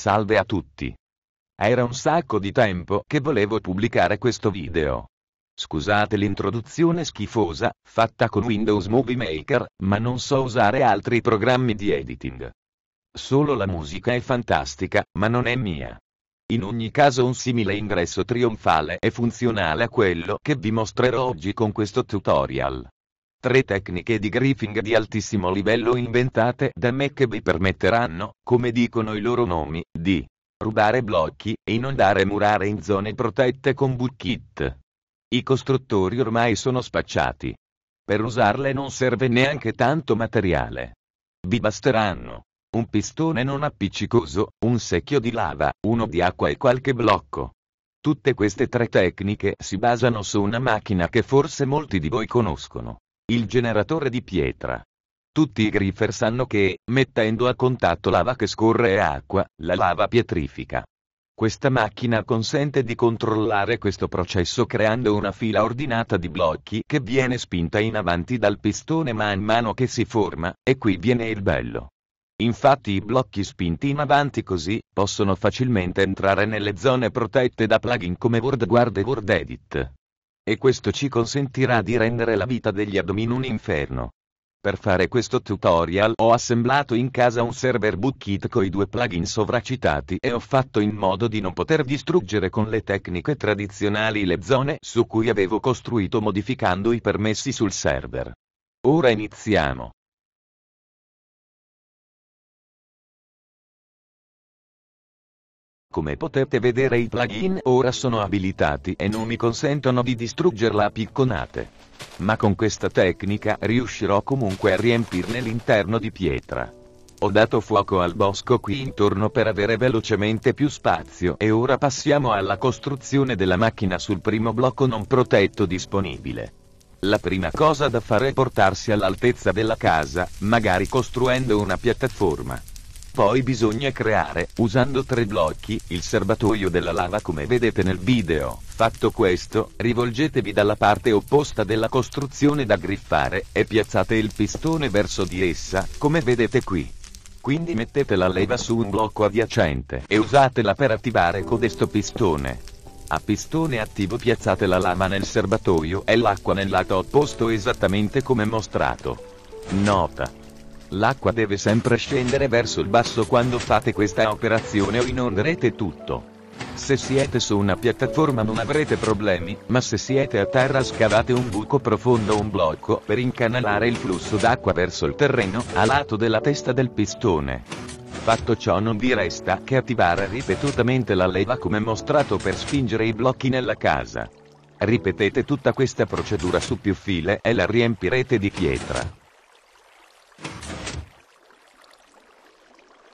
Salve a tutti. Era un sacco di tempo che volevo pubblicare questo video. Scusate l'introduzione schifosa, fatta con Windows Movie Maker, ma non so usare altri programmi di editing. Solo la musica è fantastica, ma non è mia. In ogni caso un simile ingresso trionfale è funzionale a quello che vi mostrerò oggi con questo tutorial. Tre tecniche di griffing di altissimo livello inventate da me che vi permetteranno, come dicono i loro nomi, di rubare blocchi, e inondare murare in zone protette con bootkit. I costruttori ormai sono spacciati. Per usarle non serve neanche tanto materiale. Vi basteranno un pistone non appiccicoso, un secchio di lava, uno di acqua e qualche blocco. Tutte queste tre tecniche si basano su una macchina che forse molti di voi conoscono il generatore di pietra. Tutti i griffer sanno che, mettendo a contatto lava che scorre e acqua, la lava pietrifica. Questa macchina consente di controllare questo processo creando una fila ordinata di blocchi che viene spinta in avanti dal pistone man mano che si forma, e qui viene il bello. Infatti i blocchi spinti in avanti così possono facilmente entrare nelle zone protette da plugin come WordGuard e WordEdit. E questo ci consentirà di rendere la vita degli admin un inferno. Per fare questo tutorial ho assemblato in casa un server bootkit con i due plugin sovracitati e ho fatto in modo di non poter distruggere con le tecniche tradizionali le zone su cui avevo costruito modificando i permessi sul server. Ora iniziamo. Come potete vedere i plugin ora sono abilitati e non mi consentono di distruggerla a picconate. Ma con questa tecnica riuscirò comunque a riempirne l'interno di pietra. Ho dato fuoco al bosco qui intorno per avere velocemente più spazio e ora passiamo alla costruzione della macchina sul primo blocco non protetto disponibile. La prima cosa da fare è portarsi all'altezza della casa, magari costruendo una piattaforma. Poi bisogna creare, usando tre blocchi, il serbatoio della lava come vedete nel video. Fatto questo, rivolgetevi dalla parte opposta della costruzione da griffare, e piazzate il pistone verso di essa, come vedete qui. Quindi mettete la leva su un blocco adiacente e usatela per attivare codesto pistone. A pistone attivo piazzate la lama nel serbatoio e l'acqua nel lato opposto esattamente come mostrato. Nota. L'acqua deve sempre scendere verso il basso quando fate questa operazione o inorderete tutto. Se siete su una piattaforma non avrete problemi, ma se siete a terra scavate un buco profondo o un blocco per incanalare il flusso d'acqua verso il terreno, a lato della testa del pistone. Fatto ciò non vi resta che attivare ripetutamente la leva come mostrato per spingere i blocchi nella casa. Ripetete tutta questa procedura su più file e la riempirete di pietra.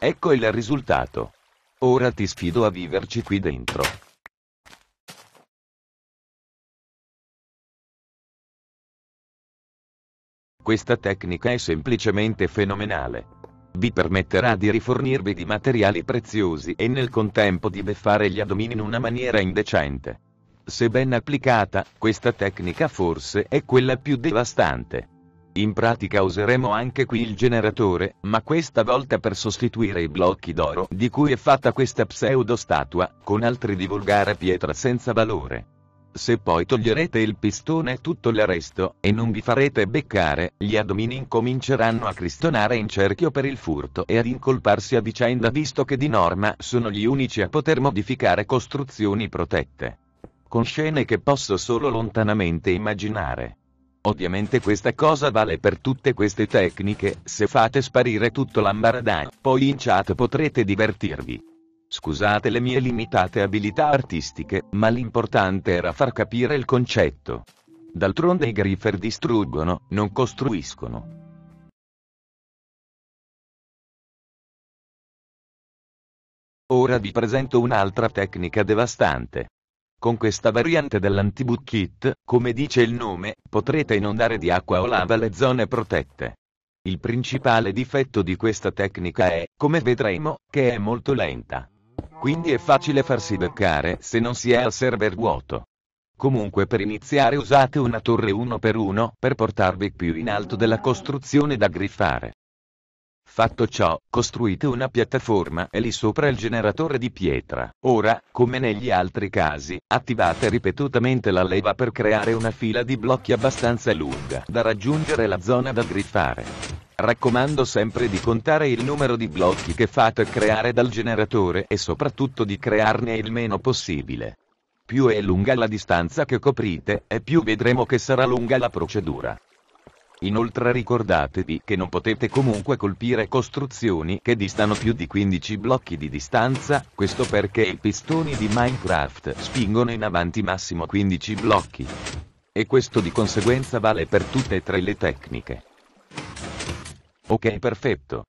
Ecco il risultato. Ora ti sfido a viverci qui dentro. Questa tecnica è semplicemente fenomenale. Vi permetterà di rifornirvi di materiali preziosi e nel contempo di beffare gli addomini in una maniera indecente. Se ben applicata, questa tecnica forse è quella più devastante. In pratica useremo anche qui il generatore, ma questa volta per sostituire i blocchi d'oro di cui è fatta questa pseudo statua, con altri di volgare pietra senza valore. Se poi toglierete il pistone e tutto il resto, e non vi farete beccare, gli addomini incominceranno a cristonare in cerchio per il furto e ad incolparsi a vicenda visto che di norma sono gli unici a poter modificare costruzioni protette. Con scene che posso solo lontanamente immaginare. Ovviamente questa cosa vale per tutte queste tecniche, se fate sparire tutto l'ambaradà, poi in chat potrete divertirvi. Scusate le mie limitate abilità artistiche, ma l'importante era far capire il concetto. D'altronde i griffer distruggono, non costruiscono. Ora vi presento un'altra tecnica devastante. Con questa variante dellanti kit, come dice il nome, potrete inondare di acqua o lava le zone protette. Il principale difetto di questa tecnica è, come vedremo, che è molto lenta. Quindi è facile farsi beccare se non si è al server vuoto. Comunque per iniziare usate una torre 1x1 per portarvi più in alto della costruzione da griffare. Fatto ciò, costruite una piattaforma e lì sopra il generatore di pietra. Ora, come negli altri casi, attivate ripetutamente la leva per creare una fila di blocchi abbastanza lunga da raggiungere la zona da griffare. Raccomando sempre di contare il numero di blocchi che fate creare dal generatore e soprattutto di crearne il meno possibile. Più è lunga la distanza che coprite, e più vedremo che sarà lunga la procedura. Inoltre ricordatevi che non potete comunque colpire costruzioni che distano più di 15 blocchi di distanza, questo perché i pistoni di Minecraft spingono in avanti massimo 15 blocchi. E questo di conseguenza vale per tutte e tre le tecniche. Ok perfetto.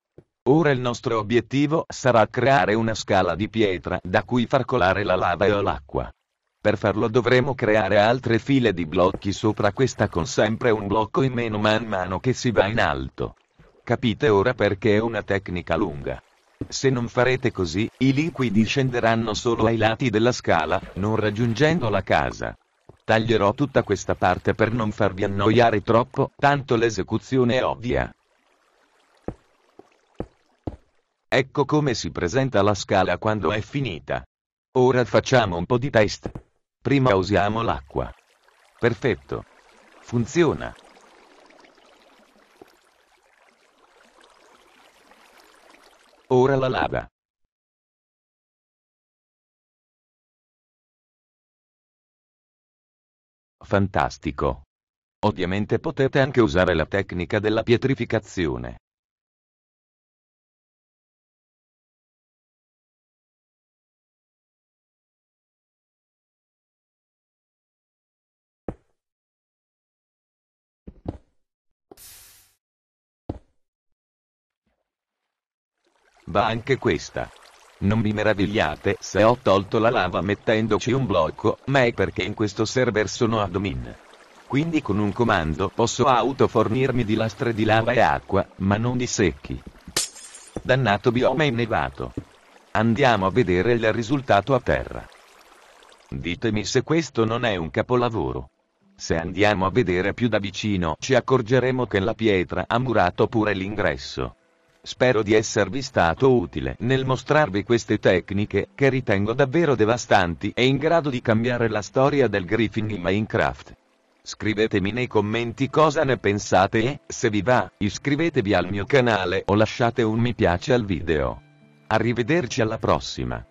Ora il nostro obiettivo sarà creare una scala di pietra da cui far colare la lava o l'acqua. Per farlo dovremo creare altre file di blocchi sopra questa con sempre un blocco in meno man mano che si va in alto. Capite ora perché è una tecnica lunga. Se non farete così, i liquidi scenderanno solo ai lati della scala, non raggiungendo la casa. Taglierò tutta questa parte per non farvi annoiare troppo, tanto l'esecuzione è ovvia. Ecco come si presenta la scala quando è finita. Ora facciamo un po' di test. Prima usiamo l'acqua. Perfetto. Funziona. Ora la lava. Fantastico. Ovviamente potete anche usare la tecnica della pietrificazione. va anche questa. Non vi meravigliate se ho tolto la lava mettendoci un blocco, ma è perché in questo server sono admin. Quindi con un comando posso autofornirmi di lastre di lava e acqua, ma non di secchi. Dannato bioma innevato. Andiamo a vedere il risultato a terra. Ditemi se questo non è un capolavoro. Se andiamo a vedere più da vicino ci accorgeremo che la pietra ha murato pure l'ingresso. Spero di esservi stato utile nel mostrarvi queste tecniche che ritengo davvero devastanti e in grado di cambiare la storia del griffin in Minecraft. Scrivetemi nei commenti cosa ne pensate e, se vi va, iscrivetevi al mio canale o lasciate un mi piace al video. Arrivederci alla prossima.